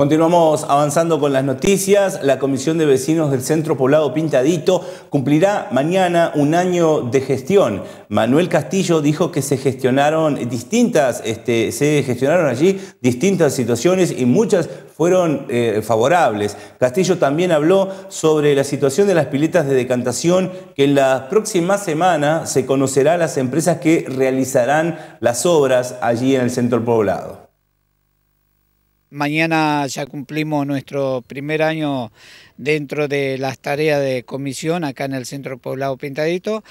Continuamos avanzando con las noticias. La Comisión de Vecinos del Centro Poblado Pintadito cumplirá mañana un año de gestión. Manuel Castillo dijo que se gestionaron distintas, este, se gestionaron allí distintas situaciones y muchas fueron eh, favorables. Castillo también habló sobre la situación de las piletas de decantación, que en la próxima semana se conocerá las empresas que realizarán las obras allí en el centro poblado. Mañana ya cumplimos nuestro primer año dentro de las tareas de comisión acá en el Centro Poblado Pintadito,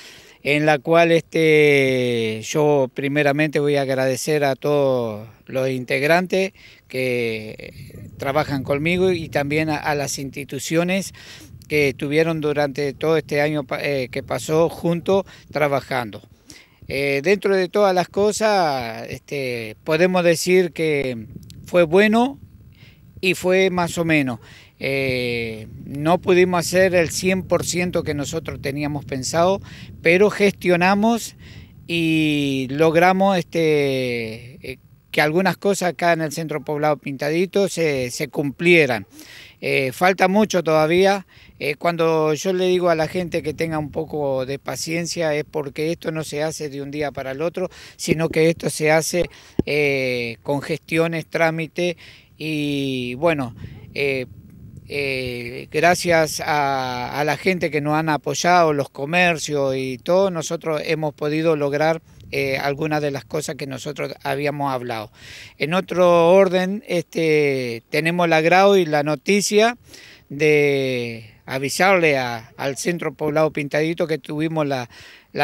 en la cual este, yo primeramente voy a agradecer a todos los integrantes que trabajan conmigo y también a, las instituciones que estuvieron durante todo este año eh, que pasó juntos trabajando. Eh, dentro de todas las cosas, este, podemos decir que fue bueno y fue más o menos. Eh, no pudimos hacer el 100% que nosotros teníamos pensado, pero gestionamos y logramos este, eh, que algunas cosas acá en el centro poblado pintadito se, cumplieran. Eh, falta mucho todavía. Eh, cuando yo le digo a la gente que tenga un poco de paciencia es porque esto no se hace de un día para el otro, sino que esto se hace eh, con gestiones, trámite y bueno. gracias a, a, la gente que nos han apoyado, los comercios y todo, nosotros hemos podido lograr eh, algunas de las cosas que nosotros habíamos hablado. En otro orden, este, tenemos el agrado y la noticia de avisarle al Centro Poblado Pintadito que tuvimos la,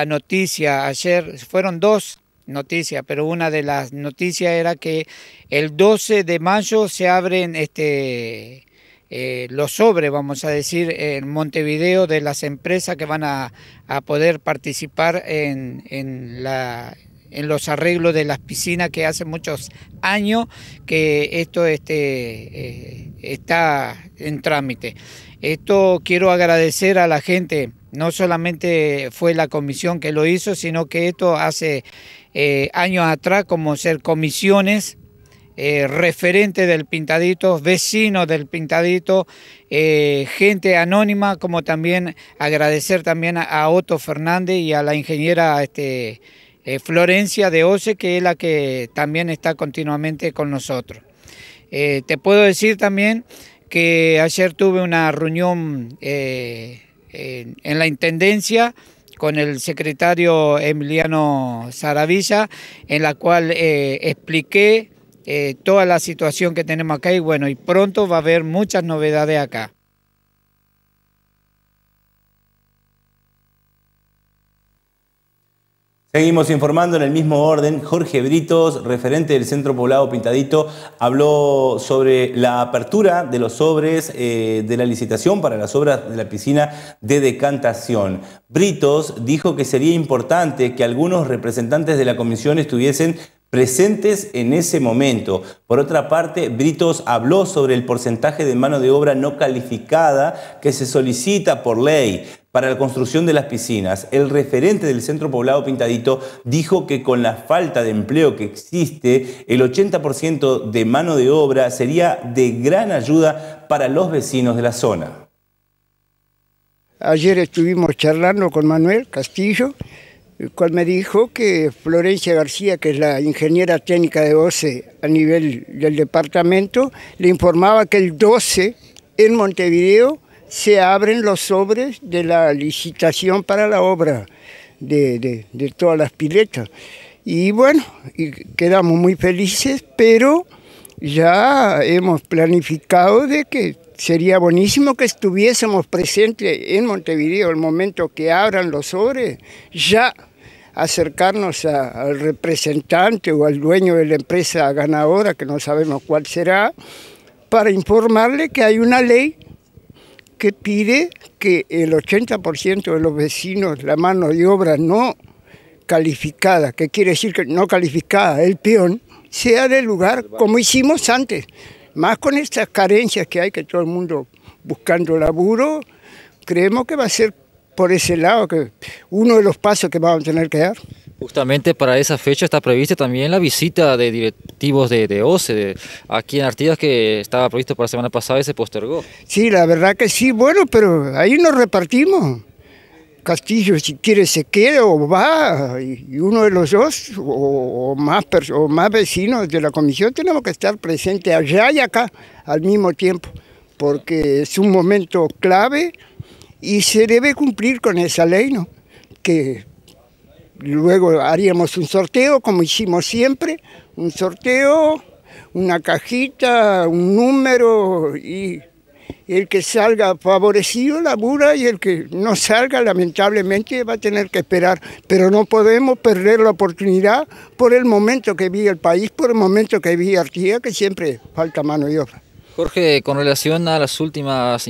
noticia ayer, fueron dos noticias, pero una de las noticias era que el 12 de mayo se abren este eh, los sobres, vamos a decir, en Montevideo de las empresas que van a, poder participar en, los arreglos de las piscinas que hace muchos años que esto este, eh, está en trámite. Esto quiero agradecer a la gente, no solamente fue la comisión que lo hizo, sino que esto hace eh, años atrás, como ser comisiones eh, referente del Pintadito, vecino del Pintadito, eh, gente anónima, como también agradecer también a, Otto Fernández y a la ingeniera este, eh, Florencia de Ose, que es la que también está continuamente con nosotros. te puedo decir también que ayer tuve una reunión en la Intendencia, con el secretario Emiliano Saravilla en la cual expliqué eh, toda la situación que tenemos acá y bueno, y pronto va a haber muchas novedades acá. Seguimos informando en el mismo orden. Jorge Britos, referente del Centro Poblado Pintadito, habló sobre la apertura de los sobres eh, de la licitación para las obras de la piscina de decantación. Britos dijo que sería importante que algunos representantes de la comisión estuviesen presentes en ese momento. Por otra parte, Britos habló sobre el porcentaje de mano de obra no calificada que se solicita por ley para la construcción de las piscinas. El referente del centro poblado Pintadito dijo que con la falta de empleo que existe, el 80% de mano de obra sería de gran ayuda para los vecinos de la zona. Ayer estuvimos charlando con Manuel Castillo el cual me dijo que Florencia García, que es la ingeniera técnica de OCE a nivel del departamento, le informaba que el 12 en Montevideo se abren los sobres de la licitación para la obra de, todas las piletas. Y bueno, y quedamos muy felices, pero ya hemos planificado de que sería buenísimo que estuviésemos presentes en Montevideo el momento que abran los sobres, ya acercarnos al representante o al dueño de la empresa ganadora, que no sabemos cuál será, para informarle que hay una ley que pide que el 80% de los vecinos, la mano de obra no calificada, que quiere decir que no calificada, el peón, sea del lugar como hicimos antes. Más con estas carencias que hay, que todo el mundo buscando laburo, creemos que va a ser por ese lado que uno de los pasos que vamos a tener que dar. Justamente para esa fecha está prevista también la visita de directivos de, de OCE aquí en Artigas que estaba previsto para la semana pasada y se postergó. Sí, la verdad que sí, bueno, pero ahí nos repartimos. Castillo, si quiere, se queda o va, y uno de los dos o, más, o más vecinos de la comisión tenemos que estar presentes allá y acá al mismo tiempo, porque es un momento clave y se debe cumplir con esa ley, ¿no? Que luego haríamos un sorteo, como hicimos siempre, un sorteo, una cajita, un número y el que salga favorecido la bura y el que no salga lamentablemente va a tener que esperar. Pero no podemos perder la oportunidad por el momento que vi el país, por el momento que vive Artigas, que siempre falta mano y obra. Jorge, con relación a las últimas,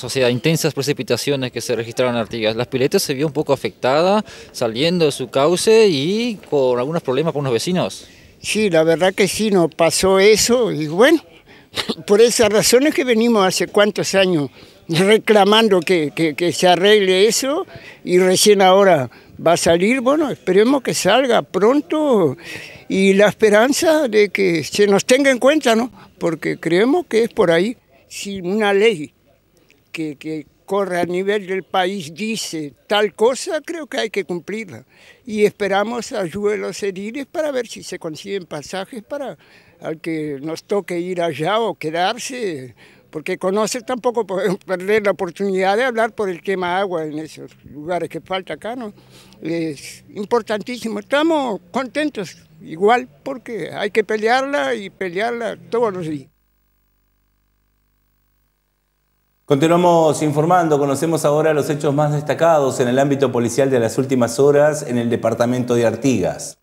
o sea, intensas precipitaciones que se registraron en Artigas, las piletas se vio un poco afectada, saliendo de su cauce y con algunos problemas con los vecinos. Sí, la verdad que sí, nos pasó eso y bueno, por esas razones que venimos hace cuántos años reclamando que, que, se arregle eso y recién ahora va a salir, bueno, esperemos que salga pronto y la esperanza de que se nos tenga en cuenta, ¿no? Porque creemos que es por ahí, si una ley que, que corre a nivel del país dice tal cosa, creo que hay que cumplirla. Y esperamos ayuda de los ediles para ver si se consiguen pasajes para al que nos toque ir allá o quedarse, porque conocer tampoco podemos perder la oportunidad de hablar por el tema agua en esos lugares que falta acá, ¿no? Es importantísimo, estamos contentos, igual porque hay que pelearla y pelearla todos los días. Continuamos informando, conocemos ahora los hechos más destacados en el ámbito policial de las últimas horas en el departamento de Artigas.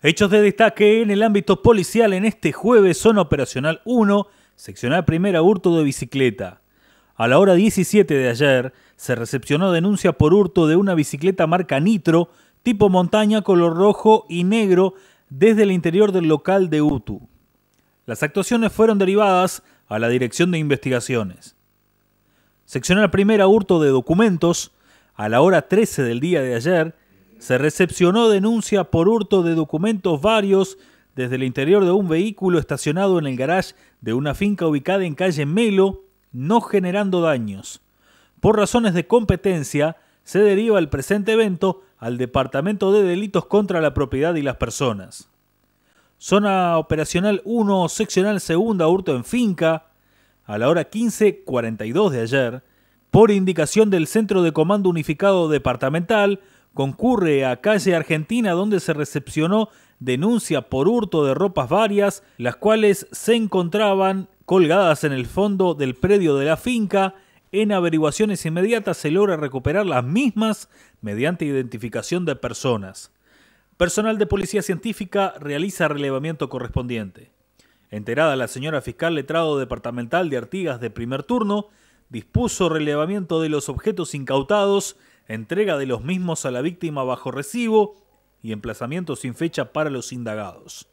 Hechos de destaque en el ámbito policial en este jueves son Operacional 1, seccional primera hurto de bicicleta. A la hora 17 de ayer se recepcionó denuncia por hurto de una bicicleta marca Nitro, tipo montaña color rojo y negro desde el interior del local de UTU. Las actuaciones fueron derivadas a la Dirección de Investigaciones. Seccional primera hurto de documentos. A la hora 13 del día de ayer se recepcionó denuncia por hurto de documentos varios desde el interior de un vehículo estacionado en el garage de una finca ubicada en calle Melo, no generando daños. Por razones de competencia, se deriva el presente evento al Departamento de Delitos contra la Propiedad y las Personas. Zona Operacional 1, Seccional 2, hurto en finca, a la hora 15.42 de ayer, por indicación del Centro de Comando Unificado Departamental, concurre a calle Argentina donde se recepcionó denuncia por hurto de ropas varias, las cuales se encontraban colgadas en el fondo del predio de la finca. En averiguaciones inmediatas se logra recuperar las mismas mediante identificación de personas. Personal de policía científica realiza relevamiento correspondiente. Enterada la señora fiscal letrado departamental de Artigas de primer turno, dispuso relevamiento de los objetos incautados entrega de los mismos a la víctima bajo recibo y emplazamiento sin fecha para los indagados.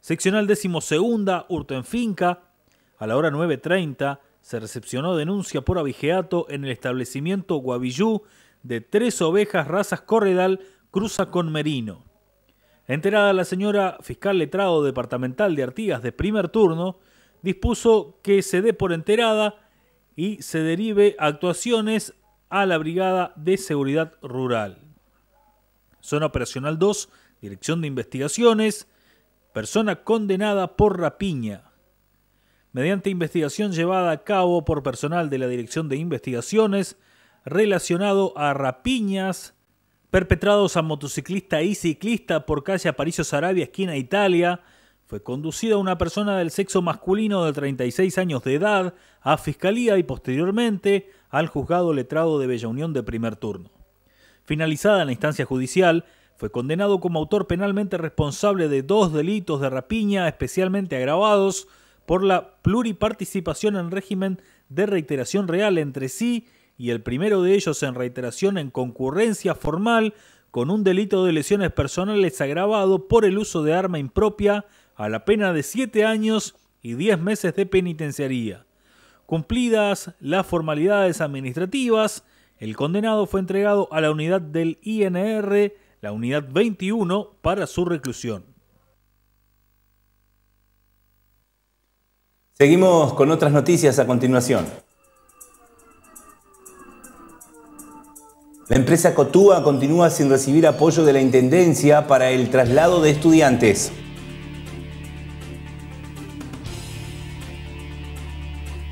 Seccional décimo segunda, hurto en finca. A la hora 9.30 se recepcionó denuncia por abigeato en el establecimiento Guavillú de tres ovejas razas corredal cruza con merino. Enterada la señora fiscal letrado departamental de Artigas de primer turno, dispuso que se dé por enterada y se derive actuaciones a la Brigada de Seguridad Rural. Zona Operacional 2, Dirección de Investigaciones, persona condenada por rapiña. Mediante investigación llevada a cabo por personal de la Dirección de Investigaciones relacionado a rapiñas perpetrados a motociclista y ciclista por calle Aparicio Sarabia, esquina Italia, fue conducida una persona del sexo masculino de 36 años de edad a fiscalía y posteriormente al juzgado letrado de Bella Unión de primer turno. Finalizada en la instancia judicial, fue condenado como autor penalmente responsable de dos delitos de rapiña especialmente agravados por la pluriparticipación en régimen de reiteración real entre sí y el primero de ellos en reiteración en concurrencia formal con un delito de lesiones personales agravado por el uso de arma impropia a la pena de 7 años y 10 meses de penitenciaría. Cumplidas las formalidades administrativas, el condenado fue entregado a la unidad del INR, la unidad 21, para su reclusión. Seguimos con otras noticias a continuación. La empresa Cotúa continúa sin recibir apoyo de la Intendencia para el traslado de estudiantes.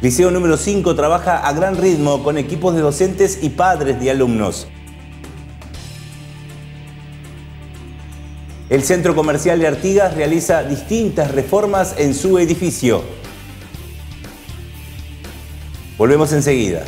Liceo número 5 trabaja a gran ritmo con equipos de docentes y padres de alumnos. El Centro Comercial de Artigas realiza distintas reformas en su edificio. Volvemos enseguida.